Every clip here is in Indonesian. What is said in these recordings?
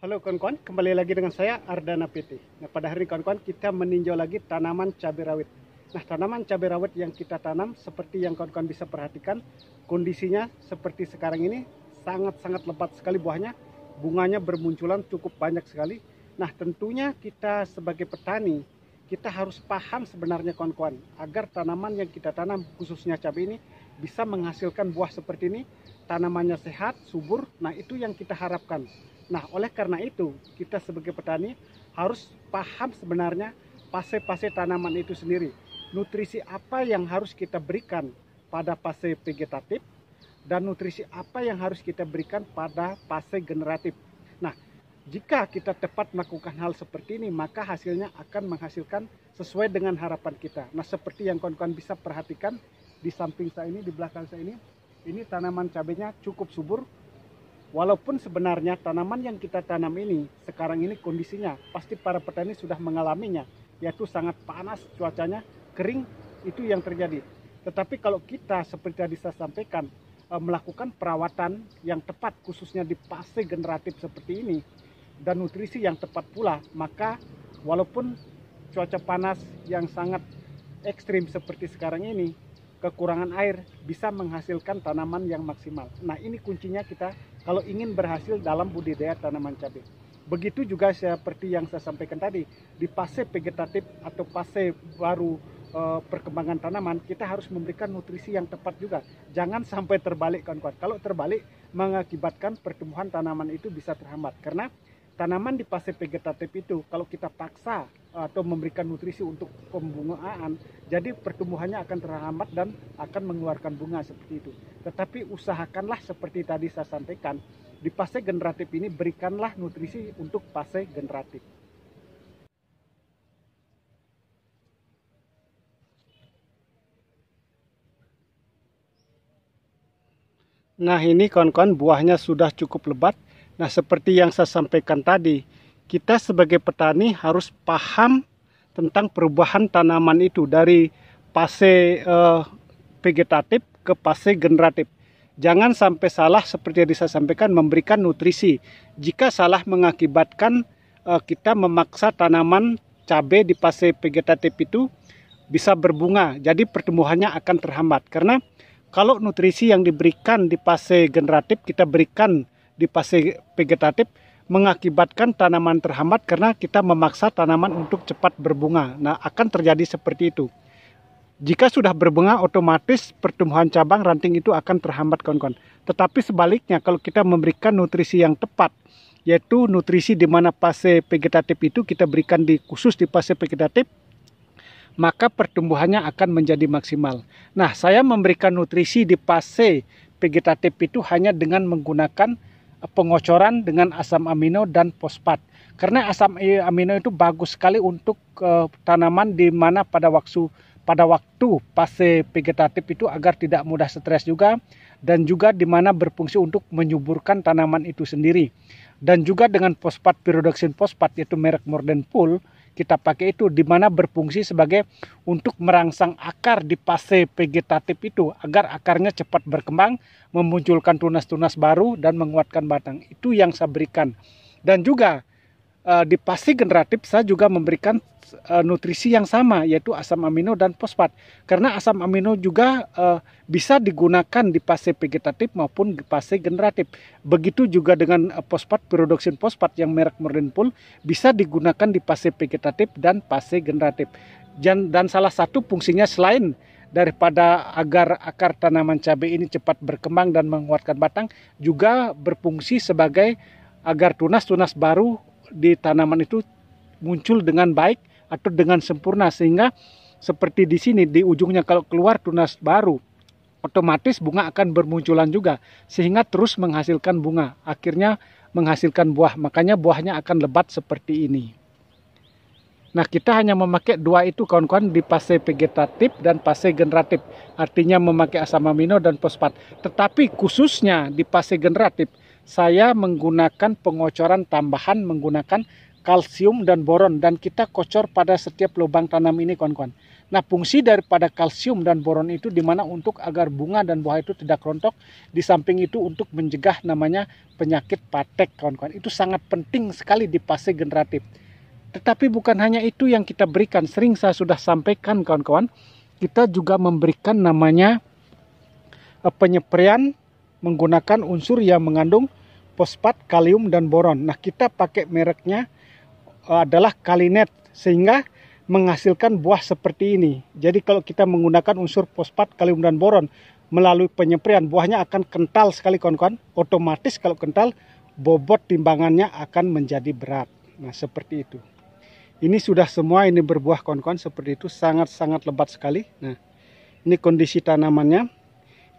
Halo kawan-kawan, kembali lagi dengan saya Ardana Piti. Nah, pada hari kawan-kawan kita meninjau lagi tanaman cabai rawit. Nah, tanaman cabai rawit yang kita tanam seperti yang kawan-kawan bisa perhatikan, kondisinya seperti sekarang ini sangat-sangat lebat sekali buahnya, bunganya bermunculan cukup banyak sekali. Nah, tentunya kita sebagai petani, kita harus paham sebenarnya kawan-kawan agar tanaman yang kita tanam khususnya cabai ini bisa menghasilkan buah seperti ini, tanamannya sehat, subur. Nah, itu yang kita harapkan. Nah, oleh karena itu, kita sebagai petani harus paham sebenarnya fase-fase tanaman itu sendiri. Nutrisi apa yang harus kita berikan pada fase vegetatif dan nutrisi apa yang harus kita berikan pada fase generatif. Nah, jika kita tepat melakukan hal seperti ini, maka hasilnya akan menghasilkan sesuai dengan harapan kita. Nah, seperti yang kawan-kawan bisa perhatikan di samping saya ini, di belakang saya ini, ini tanaman cabenya cukup subur, Walaupun sebenarnya tanaman yang kita tanam ini sekarang ini kondisinya pasti para petani sudah mengalaminya, yaitu sangat panas cuacanya, kering, itu yang terjadi. Tetapi kalau kita seperti tadi saya sampaikan e, melakukan perawatan yang tepat khususnya di fase generatif seperti ini dan nutrisi yang tepat pula, maka walaupun cuaca panas yang sangat ekstrim seperti sekarang ini, kekurangan air bisa menghasilkan tanaman yang maksimal. Nah ini kuncinya kita kalau ingin berhasil dalam budidaya tanaman cabai. Begitu juga seperti yang saya sampaikan tadi, di fase vegetatif atau fase baru e, perkembangan tanaman, kita harus memberikan nutrisi yang tepat juga. Jangan sampai terbalik kawan-kawan. Kalau terbalik mengakibatkan pertumbuhan tanaman itu bisa terhambat karena tanaman di fase vegetatif itu kalau kita paksa atau memberikan nutrisi untuk pembungaan, jadi pertumbuhannya akan terhambat dan akan mengeluarkan bunga seperti itu. Tetapi usahakanlah seperti tadi saya sampaikan, di fase generatif ini berikanlah nutrisi untuk fase generatif. Nah ini kawan-kawan buahnya sudah cukup lebat Nah, seperti yang saya sampaikan tadi, kita sebagai petani harus paham tentang perubahan tanaman itu dari fase eh, vegetatif ke fase generatif. Jangan sampai salah seperti yang saya sampaikan memberikan nutrisi. Jika salah mengakibatkan eh, kita memaksa tanaman cabai di fase vegetatif itu bisa berbunga. Jadi pertumbuhannya akan terhambat karena kalau nutrisi yang diberikan di fase generatif kita berikan di fase vegetatif mengakibatkan tanaman terhambat karena kita memaksa tanaman untuk cepat berbunga. Nah, akan terjadi seperti itu. Jika sudah berbunga, otomatis pertumbuhan cabang ranting itu akan terhambat kawan-kawan. Tetapi sebaliknya, kalau kita memberikan nutrisi yang tepat, yaitu nutrisi di mana fase vegetatif itu kita berikan di khusus di fase vegetatif, maka pertumbuhannya akan menjadi maksimal. Nah, saya memberikan nutrisi di fase vegetatif itu hanya dengan menggunakan pengocoran dengan asam amino dan fosfat. Karena asam amino itu bagus sekali untuk uh, tanaman di mana pada waktu pada waktu fase vegetatif itu agar tidak mudah stres juga dan juga di mana berfungsi untuk menyuburkan tanaman itu sendiri. Dan juga dengan fosfat pyridoxine fosfat yaitu merek Morden Pool kita pakai itu di mana berfungsi sebagai untuk merangsang akar di fase vegetatif itu agar akarnya cepat berkembang, memunculkan tunas-tunas baru dan menguatkan batang. Itu yang saya berikan. Dan juga uh, di pasti generatif saya juga memberikan eh, nutrisi yang sama yaitu asam amino dan fosfat karena asam amino juga eh, bisa digunakan di fase vegetatif maupun di fase generatif begitu juga dengan uh, fosfat produksi fosfat yang merek Merdenpool bisa digunakan di fase vegetatif dan fase generatif dan, dan salah satu fungsinya selain daripada agar akar tanaman cabai ini cepat berkembang dan menguatkan batang juga berfungsi sebagai agar tunas-tunas baru di tanaman itu muncul dengan baik atau dengan sempurna sehingga seperti di sini di ujungnya kalau keluar tunas baru otomatis bunga akan bermunculan juga sehingga terus menghasilkan bunga akhirnya menghasilkan buah makanya buahnya akan lebat seperti ini Nah kita hanya memakai dua itu kawan-kawan di fase vegetatif dan fase generatif artinya memakai asam amino dan fosfat tetapi khususnya di fase generatif saya menggunakan pengocoran tambahan menggunakan kalsium dan boron dan kita kocor pada setiap lubang tanam ini kawan-kawan. Nah fungsi daripada kalsium dan boron itu dimana untuk agar bunga dan buah itu tidak rontok. Di samping itu untuk mencegah namanya penyakit patek kawan-kawan. Itu sangat penting sekali di fase generatif. Tetapi bukan hanya itu yang kita berikan. Sering saya sudah sampaikan kawan-kawan. Kita juga memberikan namanya eh, penyeprian menggunakan unsur yang mengandung fosfat, kalium, dan boron. Nah, kita pakai mereknya eh, adalah Kalinet, sehingga menghasilkan buah seperti ini. Jadi kalau kita menggunakan unsur fosfat, kalium, dan boron melalui penyeprian, buahnya akan kental sekali kawan-kawan. Otomatis kalau kental, bobot timbangannya akan menjadi berat. Nah, seperti itu. Ini sudah semua ini berbuah kawan-kawan seperti itu sangat-sangat lebat sekali. Nah, ini kondisi tanamannya.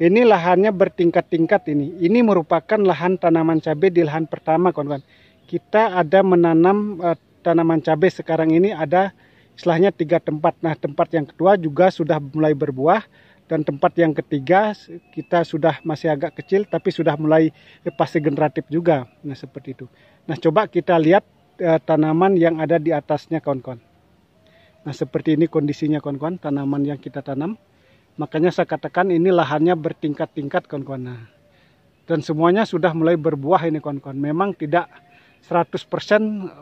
Ini lahannya bertingkat-tingkat ini. Ini merupakan lahan tanaman cabai di lahan pertama kawan-kawan. Kita ada menanam uh, tanaman cabai sekarang ini ada istilahnya tiga tempat. Nah tempat yang kedua juga sudah mulai berbuah dan tempat yang ketiga kita sudah masih agak kecil tapi sudah mulai fase generatif juga nah seperti itu nah coba kita lihat uh, tanaman yang ada di atasnya kawan-kawan nah seperti ini kondisinya kawan-kawan tanaman yang kita tanam Makanya saya katakan ini lahannya bertingkat-tingkat kawan-kawan. Nah, dan semuanya sudah mulai berbuah ini kawan-kawan. Memang tidak 100%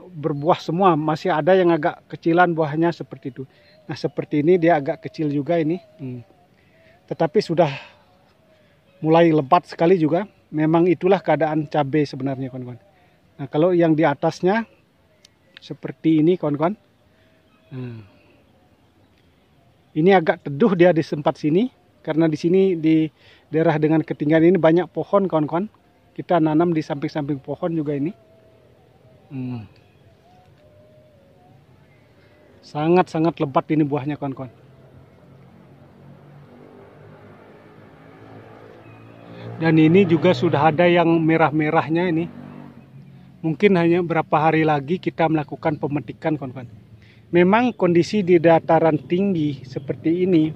berbuah semua, masih ada yang agak kecilan buahnya seperti itu. Nah, seperti ini dia agak kecil juga ini. Hmm. Tetapi sudah mulai lebat sekali juga. Memang itulah keadaan cabai sebenarnya kawan-kawan. Nah, kalau yang di atasnya seperti ini kawan-kawan. Hmm. Ini agak teduh dia di sempat sini karena di sini di daerah dengan ketinggian ini banyak pohon kawan-kawan. Kita nanam di samping-samping pohon juga ini. Hmm. Sangat-sangat lebat ini buahnya kawan-kawan. Dan ini juga sudah ada yang merah-merahnya ini. Mungkin hanya berapa hari lagi kita melakukan pemetikan kawan-kawan. Memang kondisi di dataran tinggi seperti ini,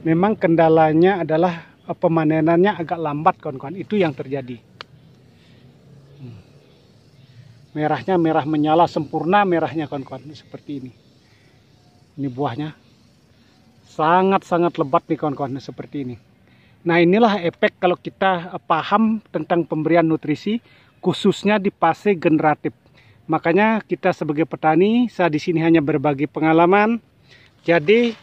memang kendalanya adalah eh, pemanenannya agak lambat kawan-kawan. Itu yang terjadi. Hmm. Merahnya merah menyala sempurna merahnya kawan-kawan seperti ini. Ini buahnya sangat-sangat lebat nih kawan-kawan seperti ini. Nah inilah efek kalau kita eh, paham tentang pemberian nutrisi khususnya di fase generatif. Makanya kita sebagai petani, saya di sini hanya berbagi pengalaman. Jadi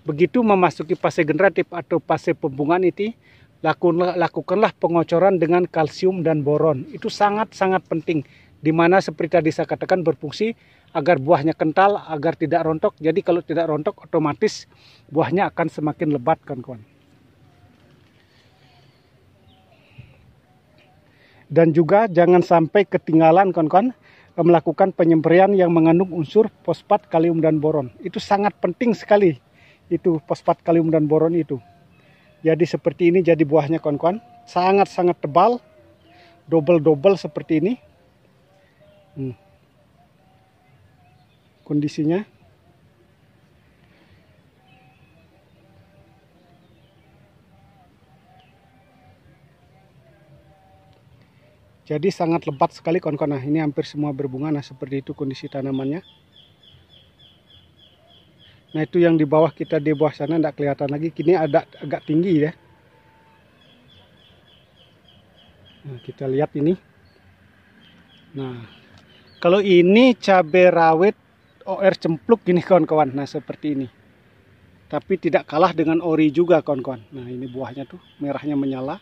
begitu memasuki fase generatif atau fase pembungaan itu, lakukanlah, lakukanlah pengocoran dengan kalsium dan boron. Itu sangat-sangat penting. Di mana seperti tadi saya katakan berfungsi agar buahnya kental, agar tidak rontok. Jadi kalau tidak rontok, otomatis buahnya akan semakin lebat, kawan-kawan. Dan juga jangan sampai ketinggalan, kawan-kawan Eh, melakukan penyemprian yang mengandung unsur fosfat, kalium dan boron. Itu sangat penting sekali itu fosfat, kalium dan boron itu. Jadi seperti ini jadi buahnya kawan-kawan. Sangat-sangat tebal. Double-double seperti ini. Hmm. Kondisinya Jadi sangat lebat sekali kawan-kawan. Nah, ini hampir semua berbunga. Nah, seperti itu kondisi tanamannya. Nah, itu yang di bawah kita di bawah sana tidak kelihatan lagi. Kini ada agak tinggi ya. Nah, kita lihat ini. Nah, kalau ini cabai rawit OR oh, cempluk gini kawan-kawan. Nah, seperti ini. Tapi tidak kalah dengan ori juga kawan-kawan. Nah, ini buahnya tuh merahnya menyala.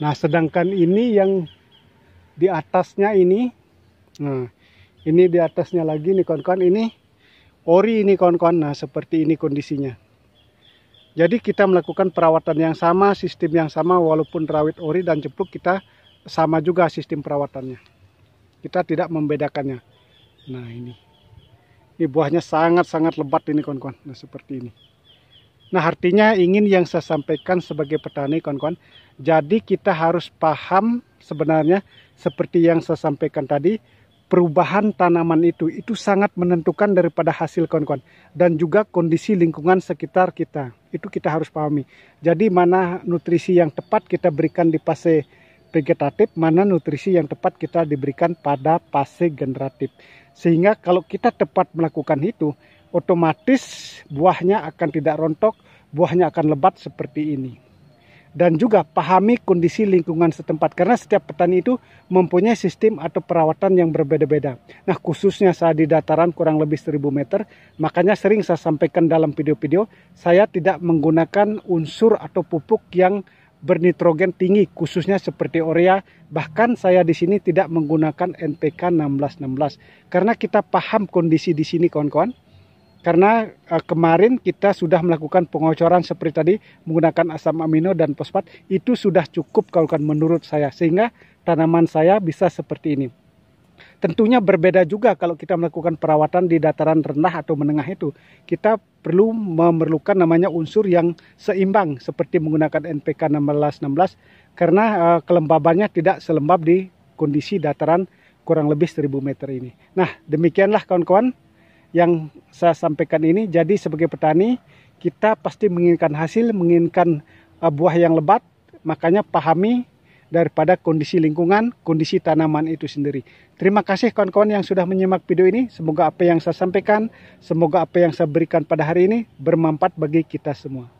Nah, sedangkan ini yang di atasnya ini, nah, ini di atasnya lagi nih kawan-kawan ini ori ini kawan-kawan. Nah, seperti ini kondisinya. Jadi kita melakukan perawatan yang sama, sistem yang sama walaupun rawit ori dan cepuk kita sama juga sistem perawatannya. Kita tidak membedakannya. Nah, ini. Ini buahnya sangat-sangat lebat ini kawan-kawan. Nah, seperti ini. Nah artinya ingin yang saya sampaikan sebagai petani kawan-kawan. Jadi kita harus paham sebenarnya seperti yang saya sampaikan tadi. Perubahan tanaman itu, itu sangat menentukan daripada hasil kawan-kawan. Dan juga kondisi lingkungan sekitar kita. Itu kita harus pahami. Jadi mana nutrisi yang tepat kita berikan di fase vegetatif, mana nutrisi yang tepat kita diberikan pada fase generatif. Sehingga kalau kita tepat melakukan itu, otomatis buahnya akan tidak rontok, buahnya akan lebat seperti ini. Dan juga pahami kondisi lingkungan setempat karena setiap petani itu mempunyai sistem atau perawatan yang berbeda-beda. Nah khususnya saya di dataran kurang lebih 1000 meter, makanya sering saya sampaikan dalam video-video, saya tidak menggunakan unsur atau pupuk yang bernitrogen tinggi khususnya seperti urea bahkan saya di sini tidak menggunakan NPK 1616 karena kita paham kondisi di sini kawan-kawan karena uh, kemarin kita sudah melakukan pengocoran seperti tadi menggunakan asam amino dan fosfat itu sudah cukup kalau kan menurut saya sehingga tanaman saya bisa seperti ini. Tentunya berbeda juga kalau kita melakukan perawatan di dataran rendah atau menengah itu. Kita perlu memerlukan namanya unsur yang seimbang seperti menggunakan NPK 16-16 karena uh, kelembabannya tidak selembab di kondisi dataran kurang lebih 1000 meter ini. Nah demikianlah kawan-kawan yang saya sampaikan ini. Jadi sebagai petani kita pasti menginginkan hasil, menginginkan uh, buah yang lebat. Makanya pahami daripada kondisi lingkungan, kondisi tanaman itu sendiri. Terima kasih kawan-kawan yang sudah menyimak video ini. Semoga apa yang saya sampaikan, semoga apa yang saya berikan pada hari ini bermanfaat bagi kita semua.